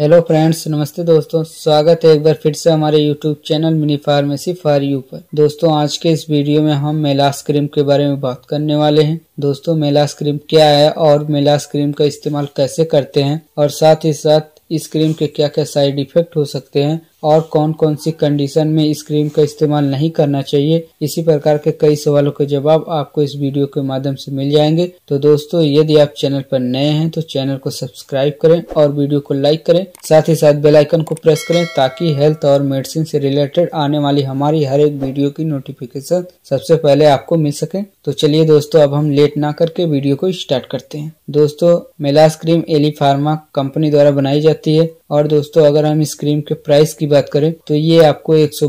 hello friends नमस्ते दोस्तों स्वागत है एक बार फिर से हमारे YouTube channel mini pharmacy for you पर दोस्तों आज के इस वीडियो में हम मेलास क्रीम के बारे में बात करने वाले हैं दोस्तों मेलास क्रीम क्या है और मेलास क्रीम का इस्तेमाल कैसे करते हैं और साथ ही साथ इस क्रीम के क्या क्या साइड इफेक्ट हो सकते हैं और कौन कौन सी कंडीशन में इस क्रीम का इस्तेमाल नहीं करना चाहिए इसी प्रकार के कई सवालों के जवाब आपको इस वीडियो के माध्यम से मिल जाएंगे तो दोस्तों यदि आप चैनल पर नए हैं तो चैनल को सब्सक्राइब करें और वीडियो को लाइक करें साथ ही साथ बेलाइकन को प्रेस करें ताकि हेल्थ और मेडिसिन से रिलेटेड आने वाली हमारी हर एक वीडियो की नोटिफिकेशन सबसे पहले आपको मिल सके तो चलिए दोस्तों अब हम लेट ना करके वीडियो को स्टार्ट करते हैं दोस्तों Melas cream Ely pharma company द्वारा बनाई जाती है और दोस्तों अगर हम इस क्रीम के प्राइस की बात करें तो ये आपको एक सौ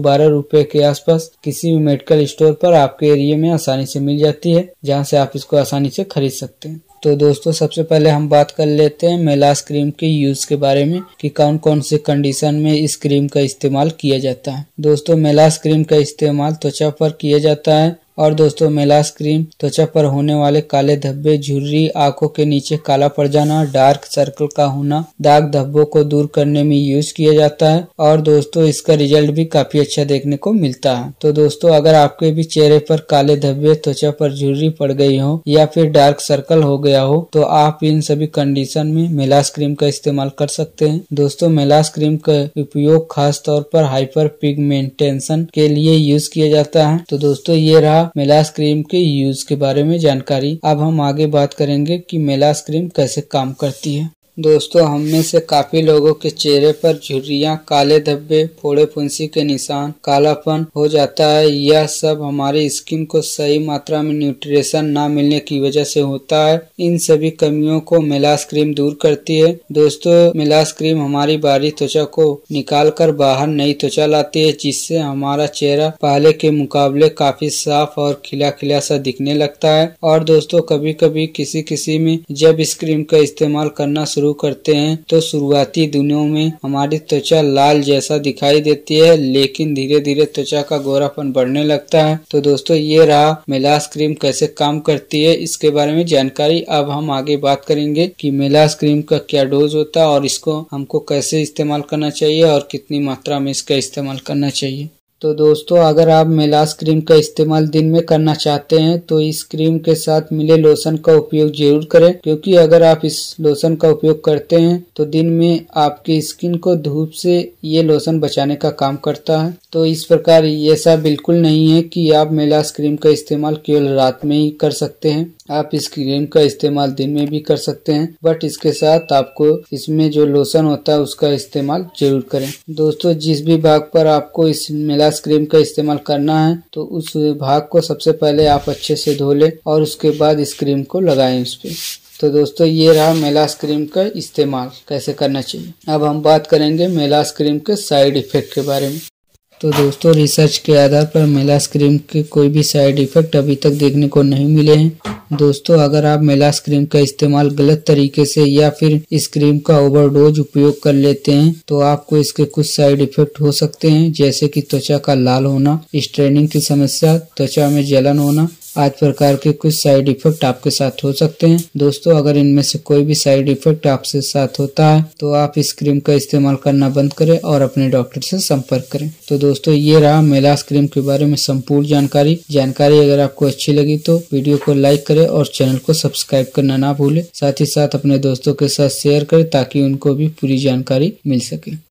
के आसपास किसी भी मेडिकल स्टोर पर आपके एरिया में आसानी से मिल जाती है जहां से आप इसको आसानी से खरीद सकते हैं तो दोस्तों सबसे पहले हम बात कर लेते हैं मेलास क्रीम के यूज के बारे में कि कौन कौन से कंडीशन में इस क्रीम का इस्तेमाल किया जाता है दोस्तों मेलास क्रीम का इस्तेमाल त्वचा पर किया जाता है और दोस्तों मेलास क्रीम त्वचा पर होने वाले काले धब्बे झुर्री आंखों के नीचे काला पड़ जाना डार्क सर्कल का होना दाग धब्बों को दूर करने में यूज किया जाता है और दोस्तों इसका रिजल्ट भी काफी अच्छा देखने को मिलता है तो दोस्तों अगर आपके भी चेहरे पर काले धब्बे त्वचा पर झुर्री पड़ गई हो या फिर डार्क सर्कल हो गया हो तो आप इन सभी कंडीशन में मेलास क्रीम का इस्तेमाल कर सकते हैं दोस्तों मेलास क्रीम का उपयोग खास तौर पर हाइपर पिगमेंटेशन के लिए यूज किया जाता है तो दोस्तों ये रहा मेलास क्रीम के यूज के बारे में जानकारी अब हम आगे बात करेंगे कि मेलास क्रीम कैसे काम करती है दोस्तों हम में से काफी लोगों के चेहरे पर झुर्रियां, काले धब्बे फोड़े फुंसी के निशान कालापन हो जाता है यह सब हमारी स्किन को सही मात्रा में न्यूट्रिशन ना मिलने की वजह से होता है इन सभी कमियों को मिलास क्रीम दूर करती है दोस्तों मिलास क्रीम हमारी बाहरी त्वचा को निकाल कर बाहर नई त्वचा लाती है जिससे हमारा चेहरा पहले के मुकाबले काफी साफ और खिला खिला सा दिखने लगता है और दोस्तों कभी कभी किसी किसी में जब इस क्रीम का इस्तेमाल करना शुरू करते हैं तो शुरुआती दिनों में हमारी त्वचा लाल जैसा दिखाई देती है लेकिन धीरे धीरे त्वचा का गोरापन बढ़ने लगता है तो दोस्तों ये रहा मेलास क्रीम कैसे काम करती है इसके बारे में जानकारी अब हम आगे बात करेंगे कि मेलास क्रीम का क्या डोज होता है और इसको हमको कैसे इस्तेमाल करना चाहिए और कितनी मात्रा में इसका इस्तेमाल करना चाहिए तो दोस्तों अगर आप मेलास क्रीम का इस्तेमाल दिन में करना चाहते हैं तो इस क्रीम के साथ मिले लोशन का उपयोग जरूर करें क्योंकि अगर आप इस लोशन का उपयोग करते हैं तो दिन में आपकी स्किन को धूप से ये लोशन बचाने का काम करता है तो इस प्रकार ऐसा बिल्कुल नहीं है कि आप मेलास क्रीम का इस्तेमाल केवल रात में ही कर सकते हैं आप इस क्रीम का इस्तेमाल दिन में भी कर सकते हैं बट इसके साथ आपको इसमें जो लोशन होता है उसका इस्तेमाल जरूर करें दोस्तों जिस भी भाग पर आपको इस मेला ग्लास क्रीम का इस्तेमाल करना है तो उस भाग को सबसे पहले आप अच्छे से धो लें और उसके बाद इस क्रीम को लगाएं उस पर तो दोस्तों ये रहा मेलास क्रीम का इस्तेमाल कैसे करना चाहिए अब हम बात करेंगे मेलास क्रीम के साइड इफेक्ट के बारे में तो दोस्तों रिसर्च के आधार पर मेलास क्रीम के कोई भी साइड इफेक्ट अभी तक देखने को नहीं मिले हैं दोस्तों अगर आप मेलास क्रीम का इस्तेमाल गलत तरीके से या फिर इस क्रीम का ओवरडोज उपयोग कर लेते हैं तो आपको इसके कुछ साइड इफेक्ट हो सकते हैं जैसे कि त्वचा का लाल होना स्ट्रेनिंग की समस्या त्वचा में जलन होना आज प्रकार के कुछ साइड इफेक्ट आपके साथ हो सकते हैं दोस्तों अगर इनमें से कोई भी साइड इफेक्ट आपसे साथ होता है तो आप इस क्रीम का इस्तेमाल करना बंद करें और अपने डॉक्टर से संपर्क करें तो दोस्तों ये रहा मेलास क्रीम के बारे में संपूर्ण जानकारी जानकारी अगर आपको अच्छी लगी तो वीडियो को लाइक करे और चैनल को सब्सक्राइब करना ना भूले साथ ही साथ अपने दोस्तों के साथ शेयर करें ताकि उनको भी पूरी जानकारी मिल सके